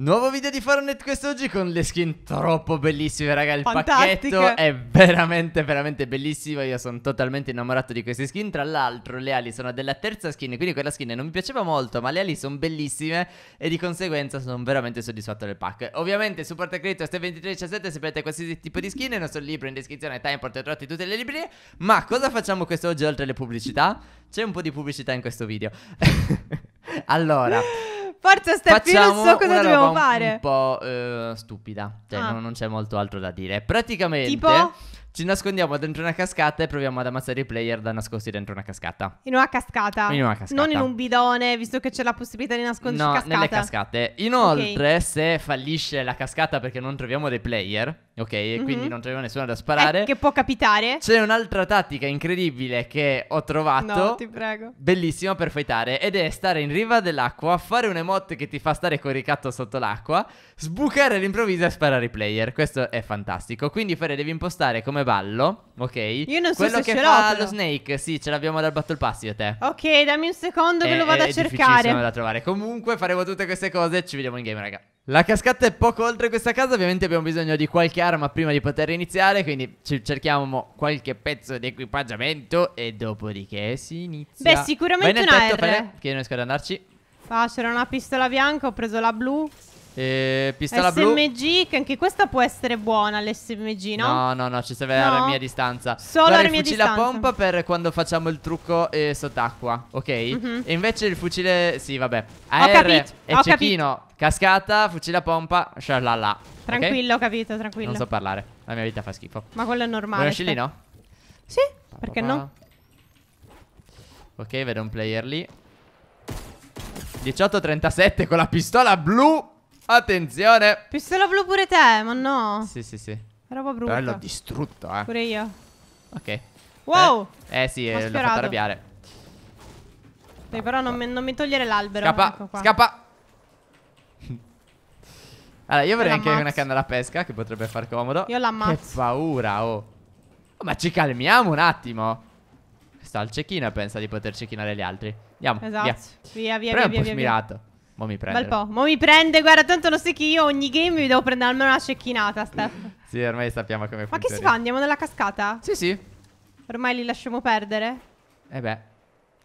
Nuovo video di Farnet quest'oggi con le skin troppo bellissime raga Il Fantastiche. pacchetto è veramente veramente bellissimo Io sono totalmente innamorato di queste skin Tra l'altro le ali sono della terza skin Quindi quella skin non mi piaceva molto Ma le ali sono bellissime E di conseguenza sono veramente soddisfatto del pack Ovviamente supporto Porta Credito ste 2317 Se prendete qualsiasi tipo di skin Il nostro libro in descrizione Timeport e trovate tutte le librerie Ma cosa facciamo quest'oggi oltre alle pubblicità? C'è un po' di pubblicità in questo video Allora Forza Steppino, non so cosa dobbiamo roba fare. Un, po' eh, stupida, cioè ah. non, non, c'è molto altro da dire. Praticamente tipo? ci nascondiamo dentro una cascata e proviamo ad ammazzare i player da nascosti dentro una cascata. In una cascata. In una cascata. Non in un bidone, visto che c'è la possibilità di nascondersi no, in cascata. nelle cascate. Inoltre, okay. se fallisce la cascata perché non troviamo dei player ok? E mm-hmm. quindi mhm. non c'aveva nessuno da sparare. Eh, che può capitare. C'è un'altra tattica incredibile che ho trovato. No, ti prego. Bellissima per fightare ed è stare in riva dell'acqua, fare un emote che ti fa stare coricato sotto l'acqua, sbucare all'improvviso e sparare i player. Questo è fantastico. Quindi Fare, devi impostare come ballo, ok? Io non so Quello se che ce fa l'ho, però. lo Snake, sì, ce l'abbiamo dal Battle Pass io te. Ok, dammi un secondo che lo vado a cercare. È difficilissimo da trovare. Comunque faremo tutte queste cose, ci vediamo in game, raga. La cascata è poco oltre questa casa, ovviamente abbiamo bisogno di qualche arma prima di poter iniziare, quindi cerchiamo qualche pezzo di equipaggiamento e dopodiché si inizia. Beh, sicuramente Vai nel una tetto, R. Fene, che non riesco ad andarci. Ah, c'era una pistola bianca, ho preso la blu. Eh, pistola SMG, che anche questa può essere buona l'SMG, no? No, no, no, ci serve no. la mia distanza. Solo Guarda, la mia distanza. Il fucile a pompa per quando facciamo il trucco eh, sott'acqua, ok? Mm -hmm. E invece il fucile, sì, vabbè. AR ho capito, ho cecchino, capito. cascata, fucile a pompa, shalala. Tranquillo, okay? ho capito, tranquillo. Non so parlare, la mia vita fa schifo. Ma quello è normale. Vuoi lì, no? Sì, pa, perché pa, pa. no? Ok, vedo un player lì. 18-37 con la pistola blu Attenzione. Pistola blu pure te, ma no. Sì, sì, sì. Roba brutta. Però l'ho distrutto, eh. Pure io. Ok. Wow. Eh, eh sì, eh, l'ho fatto arrabbiare. Dai, però non mi, non mi togliere l'albero. Scappa, ecco scappa. allora, io avrei anche una canna da pesca che potrebbe far comodo. Io l'ammazzo. Che paura, oh. oh. Ma ci calmiamo un attimo. Sta al cecchino e pensa di poter cecchinare gli altri. Andiamo. Esatto. Via, via, via. Però via, è un via, po' via, smirato. Via. Mo mi prende. Bel po'. Mo mi prende, guarda, tanto non so che io ogni game mi devo prendere almeno una cecchinata, Steph. sì, ormai sappiamo come funziona. Ma che si fa? Andiamo nella cascata? Sì, sì. Ormai li lasciamo perdere? Eh beh,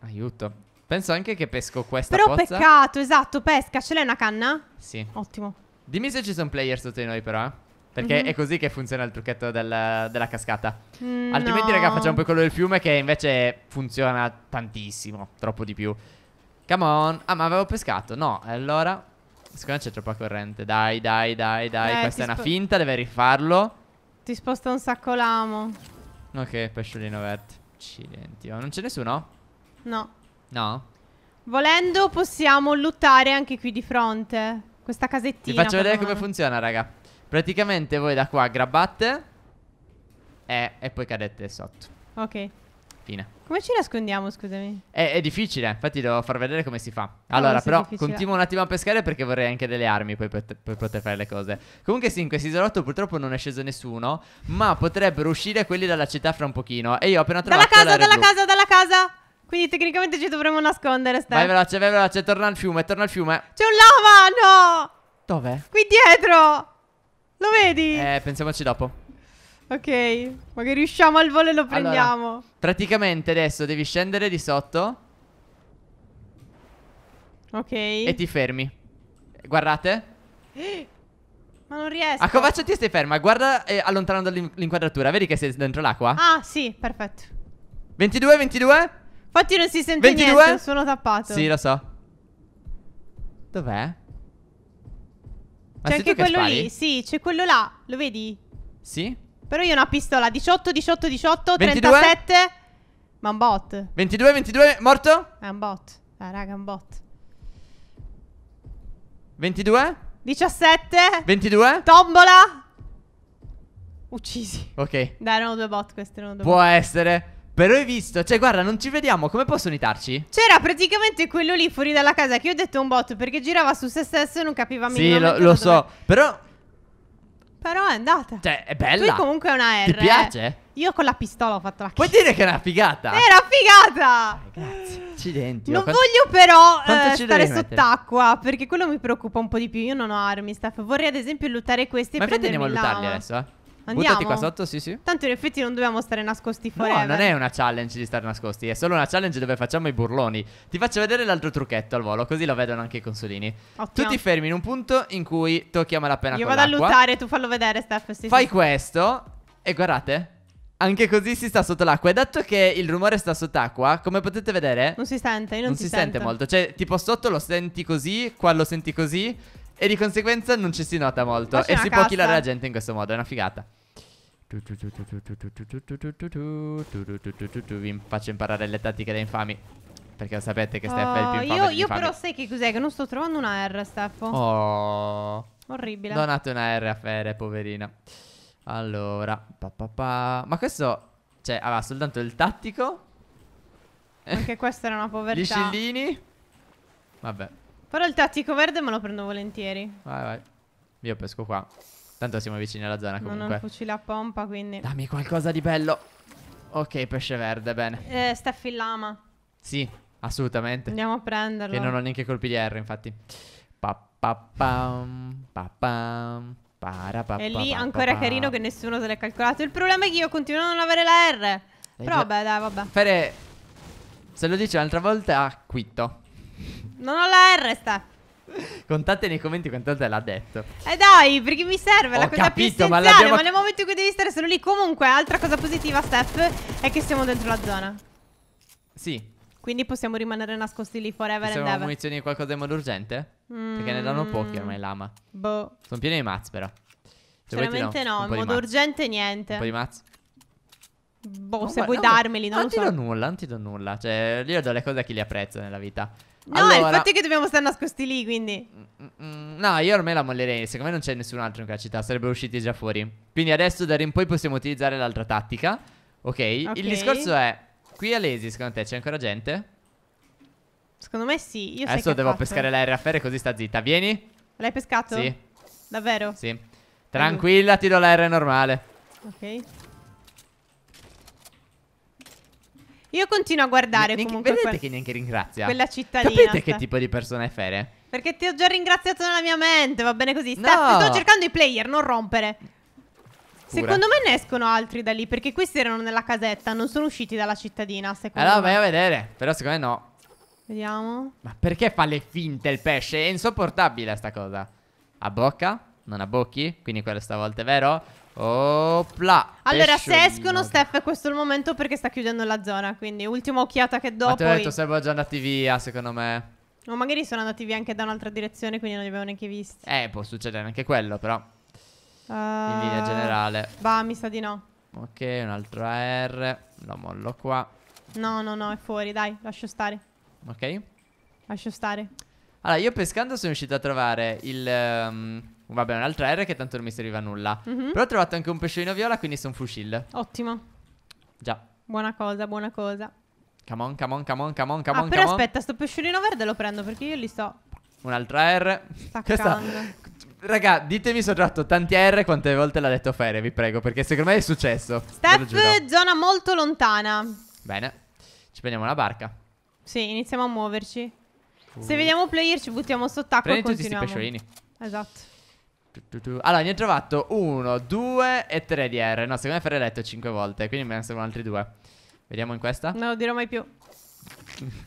aiuto. Penso anche che pesco questa Però pozza. peccato, esatto, pesca. Ce l'hai una canna? Sì. Ottimo. Dimmi se ci sono player sotto di noi però, eh. Perché mm -hmm. è così che funziona il trucchetto del, della cascata. Mm, Altrimenti, raga, facciamo poi quello del fiume che invece funziona tantissimo, troppo di più. Come on. Ah, ma avevo pescato. No, allora. Secondo me c'è troppa corrente. Dai, dai, dai, dai. Eh, Questa è una finta, deve rifarlo. Ti sposta un sacco l'amo. Ok, pesciolino verde. Accidenti. Oh, non c'è nessuno? No. No? Volendo possiamo lottare anche qui di fronte. Questa casettina. Vi faccio vedere come funziona, raga. Praticamente voi da qua grabbate. E, eh, e poi cadete sotto. Ok fine. Come ci nascondiamo, scusami? È, è difficile, infatti devo far vedere come si fa. Ah, allora, però difficile. continuo un attimo a pescare perché vorrei anche delle armi poi per, per poter fare le cose. Comunque sì, in questo isolotto purtroppo non è sceso nessuno, ma potrebbero uscire quelli dalla città fra un pochino. E io ho appena trovato... Dalla casa, dalla blu. casa, dalla casa! Quindi tecnicamente ci dovremmo nascondere, Steph. Vai veloce, vai veloce, torna al fiume, torna al fiume. C'è un lava, no! Dov'è? Qui dietro! Lo vedi? Eh, pensiamoci dopo. Ok, magari riusciamo al volo e lo prendiamo. Allora, praticamente adesso devi scendere di sotto. Ok. E ti fermi. Guardate. Ma non riesco. A Covaccio ti stai ferma, guarda eh, allontanando l'inquadratura. Vedi che sei dentro l'acqua? Ah, sì, perfetto. 22, 22. Infatti non si sente 22? niente, sono tappato. Sì, lo so. Dov'è? C'è anche quello lì, sì, c'è quello là, lo vedi? Sì? Però io ho una pistola 18, 18, 18, 22? 37 Ma un bot 22, 22, morto? È un bot Ah raga è un bot 22 17 22 Tombola Uccisi Ok Dai erano due bot questi erano due Può bot. essere però hai visto, cioè guarda, non ci vediamo, come posso unitarci? C'era praticamente quello lì fuori dalla casa che io ho detto un bot perché girava su se stesso e non capiva sì, minimamente Sì, lo, lo so, però però è andata. Cioè, è bella. Lui comunque è una R. Ti eh. piace? Io con la pistola ho fatto la Puoi dire che era figata? Era figata! Eh, grazie. Accidenti. Non quanto... voglio però eh, stare sott'acqua, perché quello mi preoccupa un po' di più. Io non ho armi, Steph. Vorrei ad esempio lottare questi Ma e prendermi Ma infatti andiamo a luttarli adesso, eh. Andiamo. Buttati qua sotto, sì, sì. Tanto in effetti non dobbiamo stare nascosti forever. No, non è una challenge di stare nascosti, è solo una challenge dove facciamo i burloni. Ti faccio vedere l'altro trucchetto al volo, così lo vedono anche i consolini. Ottimo. Tu ti fermi in un punto in cui tocchiamo la pena Io vado l'acqua. a lottare, tu fallo vedere, Steph. Sì, Fai sì. questo e guardate. Anche così si sta sotto l'acqua. E dato che il rumore sta sott'acqua, come potete vedere. Non si sente, non, non si, si sente molto. Cioè, tipo sotto lo senti così, qua lo senti così. E di conseguenza non ci si nota molto. E si cassa. può killare la gente in questo modo. È una figata. Vi faccio imparare le tattiche da infami. Perché sapete che Steph oh, è il più oh, infame Io, io però sai che cos'è? Che non sto trovando una R, Steph. Oh. Orribile. Donate una R a Fere, poverina. Allora. Pa, pa, pa. Ma questo... Cioè, aveva soltanto il tattico. Anche questa era una povertà. Gli scillini. Vabbè. Però il tattico verde me lo prendo volentieri. Vai, vai. Io pesco qua. Tanto siamo vicini alla zona comunque. Non ho un fucile a pompa, quindi... Dammi qualcosa di bello. Ok, pesce verde, bene. Eh, Steffi Lama. Sì, assolutamente. Andiamo a prenderlo. Che non ho neanche colpi di R, infatti. Pa, pa, pam, pa, pam. Para, pa, e lì pa, ancora pa, carino che nessuno se l'è calcolato. Il problema è che io continuo a non avere la R. Eh, Però vabbè, dai, vabbè. Fere, se lo dici un'altra volta, quitto. Non ho la R, Steph. Contate nei commenti quanto te l'ha detto. Eh dai, perché mi serve Ho la cosa capito, più essenziale, ma, ma, nel momento in cui devi stare solo lì. Comunque, altra cosa positiva, Steph, è che siamo dentro la zona. Sì. Quindi possiamo rimanere nascosti lì forever Ci and ever. munizioni di qualcosa in modo urgente? Mm. Perché ne danno pochi mm. ormai lama. Boh. Sono pieni di mazzi però. Se no, in modo urgente niente. Un po' di mazzi. Boh, non se vuoi no, darmeli, non, non lo so. Non ti do nulla, non ti do nulla. Cioè, io do le cose a chi li apprezza nella vita. No, allora... il fatto è che dobbiamo stare nascosti lì, quindi. Mm, mm, mm. No, io ormai la mollerei. Secondo me non c'è nessun altro in quella città. Sarebbero usciti già fuori. Quindi adesso da in poi possiamo utilizzare l'altra tattica. Ok. Il discorso è. Qui a Lesi, secondo te, c'è ancora gente? Secondo me sì. Io Adesso devo pescare l'RFR così sta zitta. Vieni. L'hai pescato? Sì. Davvero? Sì. Tranquilla, ti do l'R normale. Ok. Io continuo a guardare neanche, comunque. Vedete quel... che neanche ringrazia. Quella cittadina. Capite sta. che tipo di persona è Fere? Perché ti ho già ringraziato nella mia mente, va bene così. No. sto cercando i player, non rompere. Pure. Secondo me ne escono altri da lì, perché questi erano nella casetta, non sono usciti dalla cittadina, secondo allora, me. Allora, vai a vedere, però secondo me no. Vediamo. Ma perché fa le finte il pesce? È insopportabile sta cosa. A bocca? Non a bocchi? Quindi quello stavolta è vero? Opla. Allora, se escono, Steph, è questo il momento perché sta chiudendo la zona. Quindi, ultima occhiata che dopo Ma ti ho detto, sarebbero già andati via, secondo me. O magari sono andati via anche da un'altra direzione, quindi non li avevo neanche visti. Eh, può succedere anche quello, però. Uh... In eh, linea generale. Va mi sa di no. Ok, un'altra R. Lo mollo qua. No, no, no, è fuori, dai, lascio stare. Ok. Lascio stare. Allora, io pescando sono riuscito a trovare il... Um, vabbè, un'altra R che tanto non mi serviva a nulla. Mm-hmm. Però ho trovato anche un pesciolino viola, quindi sono fucile. Ottimo. Già. Buona cosa, buona cosa. Come on, come on, come on, come on, come ah, Però come aspetta, on. sto pesciolino verde lo prendo perché io li sto. Un'altra R. Questa... Raga, ditemi se ho tratto tanti R quante volte l'ha detto Fere, vi prego, perché secondo me è successo. Step, zona molto lontana. Bene. Ci prendiamo la barca. Sì, iniziamo a muoverci. Se vediamo player ci buttiamo sott'acqua e tutti questi pesciolini. Esatto. Allora, ne ho trovato uno, due e tre di R. No, secondo me farei letto cinque volte, quindi me ne servono altri due. Vediamo in questa. Non lo dirò mai più.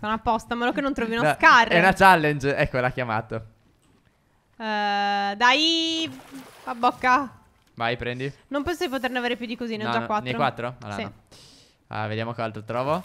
Sono apposta, a meno che non trovi una no, scarra. È una challenge, ecco, l'ha chiamato. Uh, dai, a bocca. Vai, prendi. Non penso di poterne avere più di così, ne ho no, già quattro. Ne hai quattro? Allora, sì. no. ah, vediamo che altro trovo.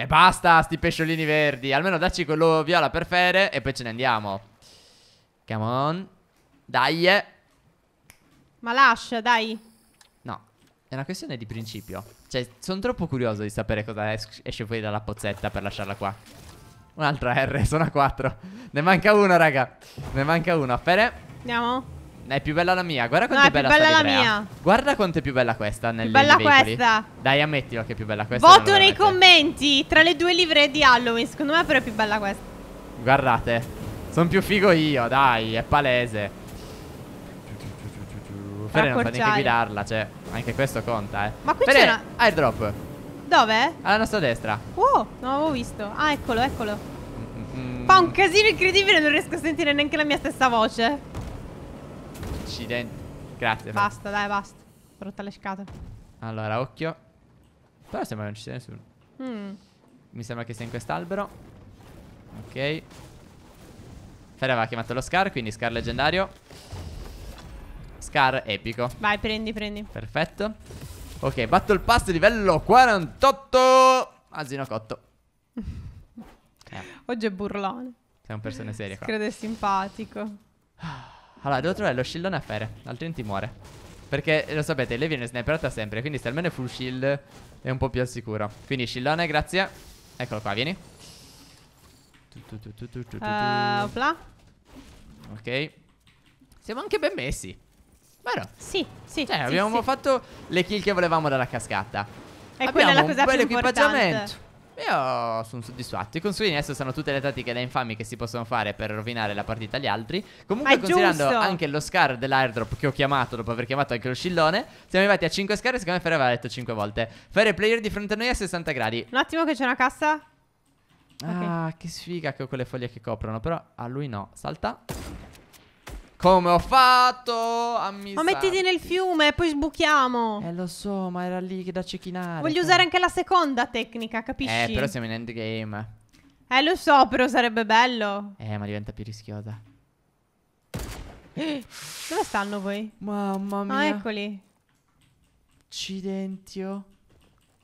E basta, sti pesciolini verdi. Almeno dacci quello viola per fere e poi ce ne andiamo. Come on. Dai. Ma lascia, dai. No, è una questione di principio. Cioè, sono troppo curioso di sapere cosa es esce fuori dalla pozzetta per lasciarla qua. Un'altra R, sono a 4. Ne manca uno raga. Ne manca uno Fere. Andiamo. È più bella la mia. Guarda quanto no, è, è bella, bella la mia. Guarda quanto è più bella questa. Più bella veicoli. questa. Dai, ammettilo che è più bella questa. Voto nei commenti. Tra le due livree di Halloween. Secondo me, però, è più bella questa. Guardate. Sono più figo io, dai. È palese. Fede non fa neanche guidarla, cioè. Anche questo conta, eh. Ma qui c'è una... airdrop. Dove? Alla nostra destra. Oh, non avevo visto. Ah, eccolo, eccolo. Mm, mm -mm. Fa un casino incredibile, non riesco a sentire neanche la mia stessa voce. Accidenti. Grazie. Basta, Frank. dai, basta. Rotta le scatole. Allora, occhio. Però sembra che non ci sia nessuno. Mm. Mi sembra che sia in quest'albero. Ok. Fera aveva chiamato lo Scar, quindi Scar leggendario. Scar epico. Vai, prendi, prendi. Perfetto. Ok, Battle Pass livello 48. Asino cotto. eh. Oggi è burlone. Sei un persone serio. Credo è simpatico. Allora, devo trovare lo shieldone a fere, altrimenti muore. Perché, lo sapete, lei viene sniperata sempre, quindi se almeno è full shield è un po' più al sicuro. Quindi shieldone, grazie. Eccolo qua, vieni. Eh, opla. Uh, ok. Siamo anche ben messi. Vero? Sì, sì. Cioè, sì, abbiamo sì. fatto le kill che volevamo dalla cascata. E abbiamo quella è la cosa un bel equipaggiamento. Importante. Io sono soddisfatto. I consulini adesso sono tutte le tattiche da infami che si possono fare per rovinare la partita agli altri. Comunque, considerando giusto. anche lo scar dell'airdrop che ho chiamato dopo aver chiamato anche lo scillone, siamo arrivati a 5 scar. secondo me Ferre aveva detto 5 volte. Ferre, player di fronte a noi a 60 gradi. Un attimo, che c'è una cassa. Ah, okay. che sfiga che ho quelle foglie che coprono. Però a lui no. Salta. Come ho fatto a Ma mettiti nel fiume e poi sbuchiamo. Eh, lo so, ma era lì che da cecchinare. Voglio cioè. usare anche la seconda tecnica, capisci? Eh, però siamo in endgame. Eh, lo so, però sarebbe bello. Eh, ma diventa più rischiosa. Dove stanno voi? Mamma ah, mia. Ah, eccoli. Accidentio.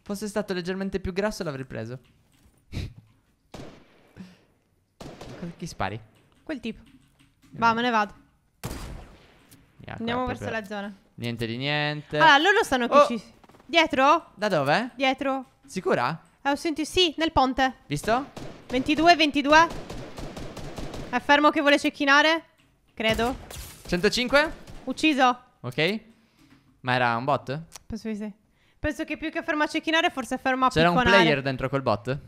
Fosse stato leggermente più grasso l'avrei preso. Chi spari? Quel tipo. Eh. Va, me ne vado. Ecco, Andiamo verso la zona. Niente di niente. Ah, loro stanno oh! qui. Oh. Dietro? Da dove? Dietro. Sicura? Eh, ho sentito. Sì, nel ponte. Visto? 22, 22. Affermo che vuole cecchinare. Credo. 105? Ucciso. Ok. Ma era un bot? Penso di sì. Penso che più che fermo a cecchinare, forse fermo a C'era picconare. C'era un player dentro quel bot?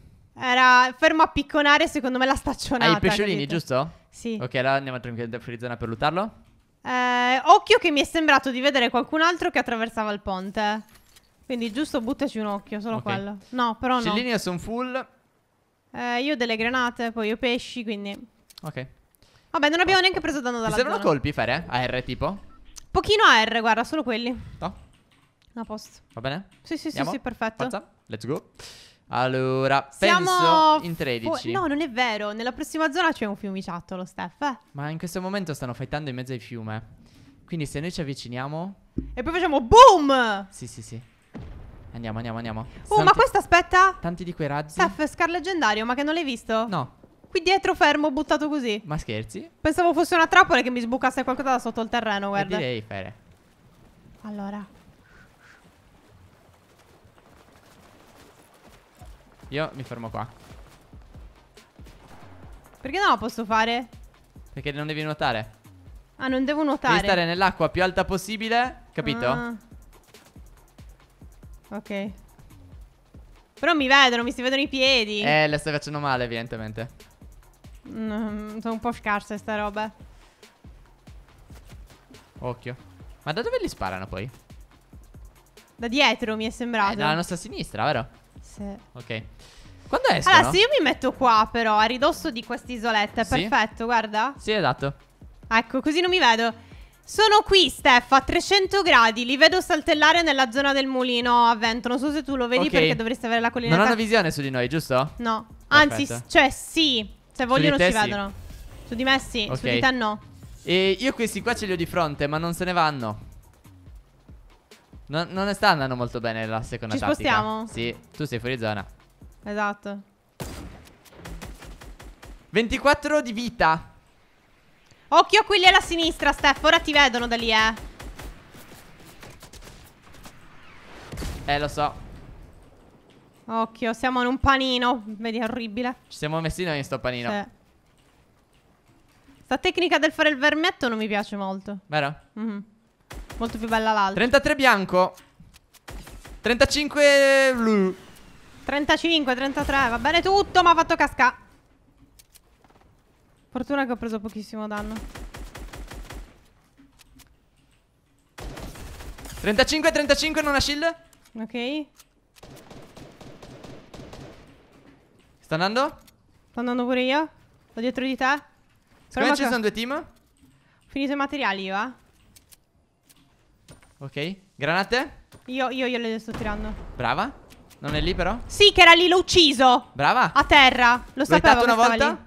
Era fermo a picconare, secondo me la staccionata. Hai ah, i pesciolini, capito? giusto? Sì. Ok, allora andiamo tranquillamente fuori zona per lutarlo. Eh, occhio che mi è sembrato di vedere qualcun altro che attraversava il ponte. Quindi giusto buttaci un occhio, solo okay. quello. No, però no. Cellinia sono full. Eh, io ho delle granate, poi ho pesci, quindi... Ok. Vabbè, non abbiamo neanche preso danno dalla Ti servono zona. colpi, Fere? AR tipo? Pochino AR, guarda, solo quelli. No? A posto. Va bene? Sì, sì, Andiamo? sì, sì, perfetto. Forza, let's go. Allora, Siamo penso in 13. No, non è vero. Nella prossima zona c'è un fiumiciattolo, Steph. Eh? Ma in questo momento stanno fightando in mezzo ai fiume. Quindi se noi ci avviciniamo... E poi facciamo boom! Sì, sì, sì. Andiamo, andiamo, andiamo. Oh, Sono ma questo aspetta! Tanti di quei razzi. Steph Scar leggendario, ma che non l'hai visto? No. Qui dietro fermo, buttato così. Ma scherzi? Pensavo fosse una trappola che mi sbucasse qualcosa da sotto il terreno, guarda. E direi, Fere. Allora. Io mi fermo qua. Perché non la posso fare? Perché non devi nuotare. Ah, non devo nuotare. Devi stare nell'acqua più alta possibile, capito? Ah. Ok. Però mi vedono, mi si vedono i piedi. Eh, le stai facendo male, evidentemente. Mm, sono un po' scarse sta roba. Occhio. Ma da dove li sparano poi? Da dietro mi è sembrato. Eh, dalla nostra sinistra, vero? Sì. Ok. Quando escono? Allora, se io mi metto qua però, a ridosso di quest'isoletta, è sì. perfetto, guarda. Sì, esatto. Ecco, così non mi vedo. Sono qui, Steph, a 300 gradi. Li vedo saltellare nella zona del mulino a vento. Non so se tu lo vedi okay. perché dovresti avere la collinetta. Non hanno visione su di noi, giusto? No. Perfetto. Anzi, cioè, sì. Se vogliono si sì. vedono. Su di me sì, okay. su di te no. E io questi qua ce li ho di fronte, ma non se ne vanno. Non, non sta andando molto bene la seconda Ci tattica. spostiamo? Sì, tu sei fuori zona. Esatto. 24 di vita. Occhio quelli alla sinistra, Steph. Ora ti vedono da lì, eh. Eh, lo so. Occhio, siamo in un panino. Vedi, è orribile. Ci siamo messi noi in sto panino. Sì. Sta tecnica del fare il vermetto non mi piace molto. Vero? Mm -hmm. Molto più bella l'altra. 33 bianco. 35 blu. 35, 33, va bene tutto, ma ha fatto cascare. Fortuna che ho preso pochissimo danno. 35, 35, non ha shield. Ok. Sta andando? Sto andando pure io. Sto dietro di te. Secondo me ci sono due team. Ho finito i materiali io, eh. Ok. Granate? Io, io, io le sto tirando. Brava. Non è lì però? Sì, che era lì, l'ho ucciso. Brava. A terra. Lo, lo sapevo. L'ho una volta. Lì.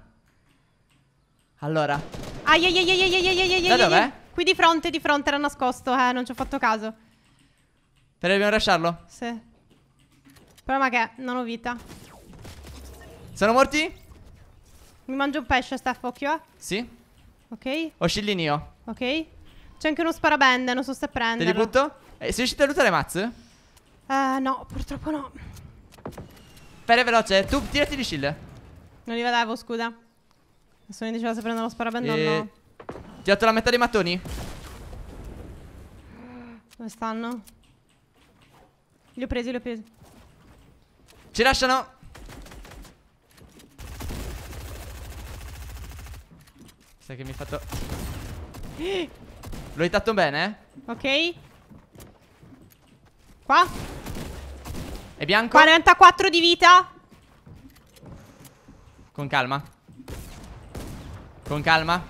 Allora. Ai ai ai ai ai ai ai ai Da dov'è? Qui di fronte, di fronte, era nascosto, eh, non ci ho fatto caso. Però dobbiamo lasciarlo? Sì. Problema che non ho vita. Sono morti? Mi mangio un pesce, Steph, occhio, eh. Sì. Ok. Ho scillini io. Ok. C'è anche uno sparabende, non so se prenderlo. Te li butto? Eh, sei riuscito a lottare mazze? Eh, no, purtroppo no. Fere veloce, tu tirati di shield. Non li vedevo, scusa. Sono indecisa se prendere lo sparabello e... o no. Tirato la metà dei mattoni. Dove stanno? Li ho presi, li ho presi. Ci lasciano. Sai che mi hai fatto... L'ho hitato bene, eh? Ok. Qua. È bianco. 44 di vita. Con calma. Con calma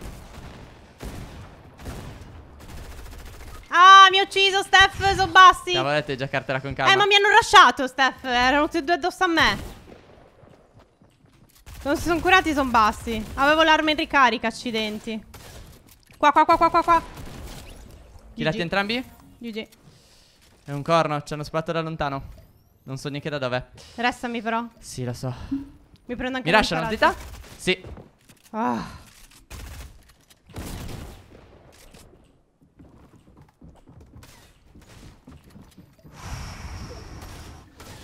Ah mi ha ucciso Steph Sono Sobassi Cavoletto già carterà con calma Eh ma mi hanno lasciato Steph Erano tutti e due addosso a me non si sono curati, sono bassi. Avevo l'arma in ricarica, accidenti. Qua, qua, qua, qua, qua, qua. Tirati entrambi? GG. È un corno, ci hanno sparato da lontano. Non so neanche da dov'è. Restami però. Sì, lo so. Mi prendo anche Mi lasciano, zitta? Sì. Ah.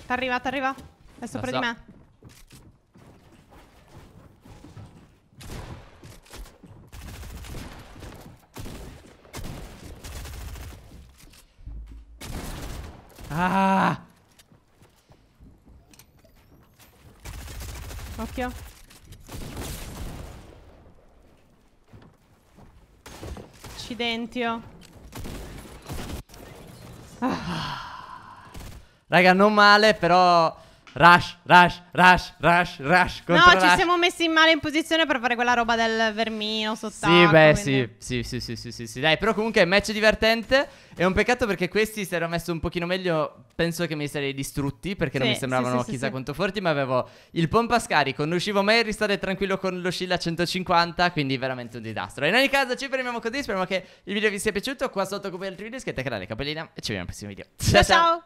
T'arriva, t'arriva. È sopra di me. Ah! Occhio. Accidentio. Ah. Raga, non male, però... Rush, rush, rush, rush, rush. No, ci siamo messi in male in posizione per fare quella roba del vermino sott'acqua. Sì, beh, quindi... sì, sì, sì, sì, sì, sì, Dai, però comunque è match divertente. È un peccato perché questi si erano messo un pochino meglio. Penso che mi sarei distrutti perché sì, non mi sembravano sì, chissà quanto forti. Ma avevo il pompa scarico, non uscivo mai a ristare tranquillo con lo shield a 150. Quindi veramente un disastro. in ogni caso ci fermiamo così. Speriamo che il video vi sia piaciuto. Qua sotto come altri video iscrivetevi al canale Capellina e ci vediamo al prossimo video. ciao! ciao. ciao.